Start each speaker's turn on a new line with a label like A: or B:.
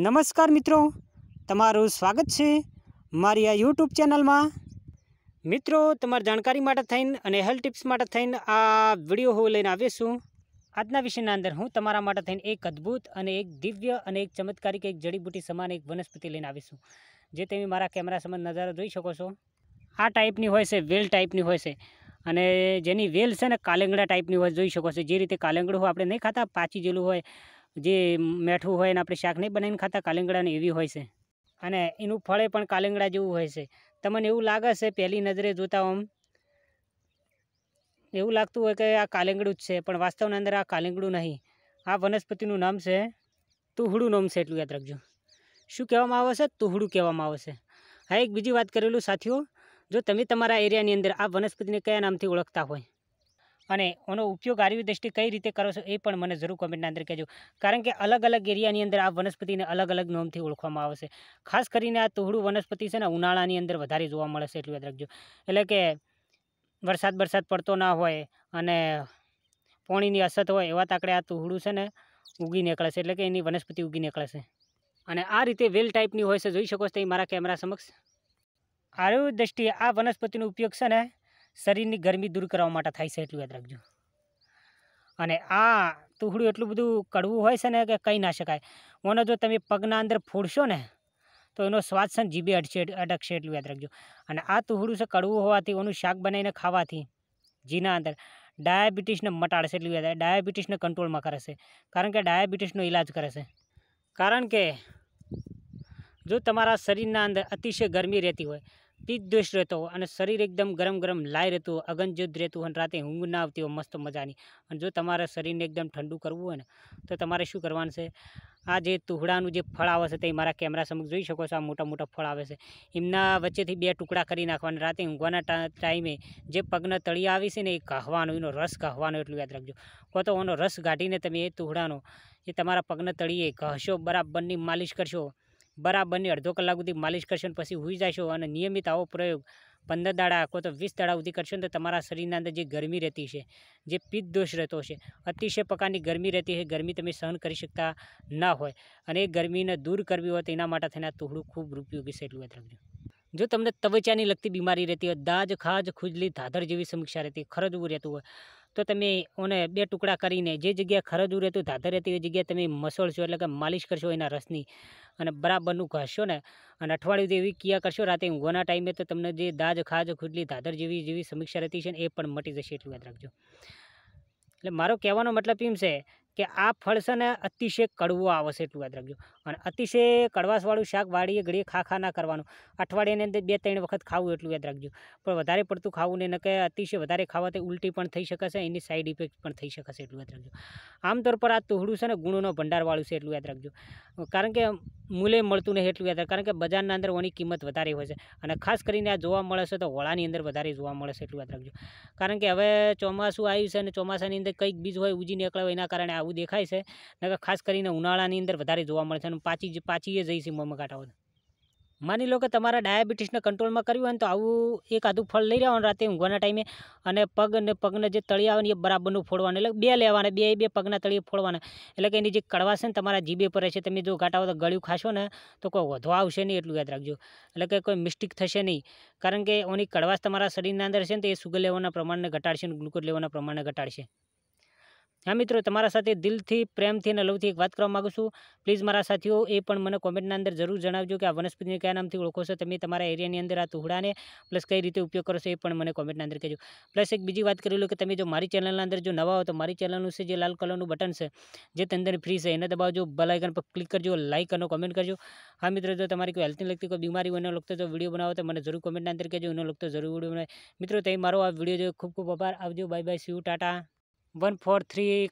A: નમસ્કાર મિત્રો તમારું સ્વાગત છે મારી આ યુટ્યુબ ચેનલમાં મિત્રો તમારી જાણકારી માટે થઈને અને હેલ્થ ટિપ્સ માટે થઈને આ વિડીયો હું લઈને આવ્યો છું આજના વિષયના અંદર હું તમારા માટે થઈને એક અદ્ભુત અને એક દિવ્ય અને એક ચમત્કારિક એક જડીબુટી સમાન એક વનસ્પતિ લઈને આવીશું જે તમે મારા કેમેરા સમાન નજારો જોઈ શકો છો આ ટાઈપની હોય છે વેલ ટાઈપની હોય છે અને જેની વેલ છે ને કાલેંગડા ટાઈપની હોય જોઈ શકો છો જે રીતે કાલેંગડું આપણે નહીં ખાતા પાચી જેલું હોય જે મેઠું હોય ને આપણે શાક નહીં બનાવીને ખાતા કાલિંગડાને એવી હોય છે અને એનું ફળે પણ કાલિંગડા જેવું હોય છે તમને એવું લાગે છે પહેલી નજરે જોતા આમ એવું લાગતું હોય કે આ કાલિંગડું જ છે પણ વાસ્તવના અંદર આ કાલિંગડું નહીં આ વનસ્પતિનું નામ છે તુહડું નામ છે એટલું યાદ રાખજો શું કહેવામાં આવે છે તુહડું કહેવામાં આવે છે હા એક બીજી વાત કરેલું સાથીઓ જો તમે તમારા એરિયાની અંદર આ વનસ્પતિને કયા નામથી ઓળખતા હોય અને એનો ઉપયોગ આરવી દ્રષ્ટિ કઈ રીતે કરો છો એ પણ મને જરૂર કોમેન્ટના અંદર કહેજો કારણ કે અલગ અલગ એરિયાની અંદર આ વનસ્પતિને અલગ અલગ નોમથી ઓળખવામાં આવશે ખાસ કરીને આ તોહડું વનસ્પતિ છે ને ઉનાળાની અંદર વધારે જોવા મળે છે એટલું યાદ રાખજો એટલે કે વરસાદ વરસાદ પડતો ના હોય અને પોણીની અસત હોય એવા તાકડે આ તોહડું છે ને ઉગી નીકળે છે એટલે કે એની વનસ્પતિ ઉગી નીકળે છે અને આ રીતે વેલ ટાઈપની હોય છે જોઈ શકો છો તે મારા કેમેરા સમક્ષ આરવી દ્રષ્ટિએ આ વનસ્પતિનો ઉપયોગ છે ને શરીરની ગરમી દૂર કરવા માટે થાય છે એટલું યાદ રાખજો અને આ તુહડુ એટલું બધું કડવું હોય છે ને કે કઈ નાશકાય ઓને જો તમે પગના અંદર ફોર્સ્યો ને તો એનો સ્વાદ સંજીબી અડછેટ એટલું યાદ રાખજો અને આ તુહડુ છે કડવું હોવાથી ઓનું શાક બનાવીને ખાવાથી જીના અંદર ડાયાબિટીસને મટાડે એટલું યાદ રહે ડાયાબિટીસને કંટ્રોલ માં કરે છે કારણ કે ડાયાબિટીસનો ઈલાજ કરે છે કારણ કે જો તમારા શરીરના અંદર અતિશય ગરમી રહેતી હોય પિત્તદોષ રહેતો અને શરીર એકદમ ગરમ ગરમ લાઈ રહેતું અગનજુદ રહેતું અને રાતે ઊંઘ ના આવતી હોય મસ્ત મજાની અને જો તમારા શરીરને એકદમ ઠંડુ કરવું હોય ને તો તમારે શું કરવાનું છે આ જે તુહડાનું જે ફળ આવે છે તે મારા કેમેરા સમક્ષ જોઈ શકો છો આ મોટા મોટા ફળ આવે છે એમના વચ્ચેથી બે ટુકડા કરી નાખવાના રાતે ઊંઘવાના ટાઈમે જે પગના તળિયા આવી છે ને એ કાહવાનો એનો રસ કાહવાનો એટલું યાદ રાખજો કહો તો એનો રસ કાઢીને તમે એ તુહડાનો એ તમારા પગના તળિયે ઘહશો બરાબરની માલિશ કરશો બરાબરની અડધો કલાક સુધી માલિશ કરશો ને પછી હોઈ જશો અને નિયમિત આવો પ્રયોગ પંદર દાડા અથવા તો વીસ દાડા સુધી કરશો ને તો તમારા શરીરના અંદર જે ગરમી રહેતી છે જે પિત્ત દોષ રહેતો છે અતિશય પ્રકારની ગરમી રહેતી છે ગરમી તમે સહન કરી શકતા ના હોય અને એ ગરમીને દૂર કરવી હોય તો એના માટે થઈને આ તોહડું ખૂબ ઉપયોગી છે એટલું યાદ જો તમને તવચાની લગતી બીમારી રહેતી હોય દાજ ખાજ ખુજલી ધાધર જેવી સમીક્ષા રહેતી ખરજવું રહેતું હોય તો તમે ઓને બે ટુકડા કરીને જે જગ્યાએ ખરજું રહેતું ધાધર રહેતી એ જગ્યાએ તમે મસળશો એટલે કે માલિશ કરશો એના રસની અને બરાબરનું ઘસશો ને અને અઠવાડિયું એવી ક્રિયા કરશો રાતે ઊંઘવાના ટાઈમે તો તમને જે દાજ ખાજ ખુદલી ધાધર જેવી જેવી સમીક્ષા રહેતી છે ને એ પણ મટી જશે એટલું યાદ રાખજો એટલે મારો કહેવાનો મતલબ એમ છે કે આ ફળ છે ને અતિશય કડવું આવશે એટલું યાદ રાખજો અને અતિશય કડવાશવાળું શાક વાળીએ ઘડીએ ખા ખા ના કરવાનું અઠવાડિયાની અંદર બે ત્રણ વખત ખાવું એટલું યાદ રાખજો પણ વધારે પડતું ખાવું નહીં કે અતિશય વધારે ખાવાથી ઉલટી પણ થઈ શકે છે એની સાઈડ ઇફેક્ટ પણ થઈ શકશે એટલું યાદ રાખજો આમતોર પર આ તોહડું છે ને ગુણોનો ભંડારવાળું છે એટલું યાદ રાખજો કારણ કે મૂલ્ય મળતું નહીં એટલું યાદ કારણ કે બજારના અંદર ઓની કિંમત વધારે હોય છે અને ખાસ કરીને આ જોવા મળશે તો હોળાની અંદર વધારે જોવા મળશે એટલું યાદ રાખજો કારણ કે હવે ચોમાસું આવ્યું છે અને ચોમાસાની અંદર કંઈક બીજ હોય ઉજી નીકળે એના કારણે આવું દેખાય છે નકર ખાસ કરીને ઉનાળાની અંદર વધારે જોવા મળે છે અને પાછી પાછી એ જઈ છે માની લો કે તમારા ડાયાબિટીસને કંટ્રોલમાં કરવી હોય તો આવું એક આધું ફળ લઈ લેવાનું રાતે ઊંઘવાના ટાઈમે અને પગ અને પગને જે તળિયા આવે ને એ બરાબરનું ફોડવાનું એટલે બે લેવાના બે બે પગના તળિયે ફોડવાના એટલે કે એની જે કડવાશ ને તમારા જીબે પર છે તમે જો ઘાટા તો ગળ્યું ખાશો ને તો કોઈ વધુ આવશે નહીં એટલું યાદ રાખજો એટલે કે કોઈ મિસ્ટેક થશે નહીં કારણ કે એની કડવાશ તમારા શરીરના અંદર છે ને તો એ સુગર લેવાના પ્રમાણને ઘટાડશે અને ગ્લુકોઝ લેવાના પ્રમાણને ઘટાડશે હા મિત્રો તમારા સાથે દિલથી પ્રેમથી અને લવથી એક વાત કરવા માગું છું પ્લીઝ મારા સાથીઓ એ પણ મને કોમેન્ટના અંદર જરૂર જણાવજો કે આ વનસ્પતિને કયા નામથી ઓળખો છો તમે તમારા એરિયાની અંદર આ તુહડાને પ્લસ કઈ રીતે ઉપયોગ કરશો એ પણ મને કોમેન્ટના અંદર કહેજો પ્લસ એક બીજી વાત કરી લો કે તમે જો મારી ચેનલના અંદર જો નવા હો તો મારી ચેનલનું છે જે લાલ કલરનું બટન છે જે તંદર ફ્રી છે એને દબાવજો બલ પર ક્લિક કરજો લાઇક અને કોમેન્ટ કરજો હા મિત્રો જો તમારી કોઈ હેલ્થની લગતી કોઈ બીમારી હોય લગતો જો વિડીયો બનાવો તો મને જરૂર કોમેન્ટના અંદર કહેજો એને લગતો જરૂર વિડીયો બનાવે મિત્રો તમે મારો આ વિડીયો જો ખૂબ ખૂબ આભાર આવજો bye bye see tata one four three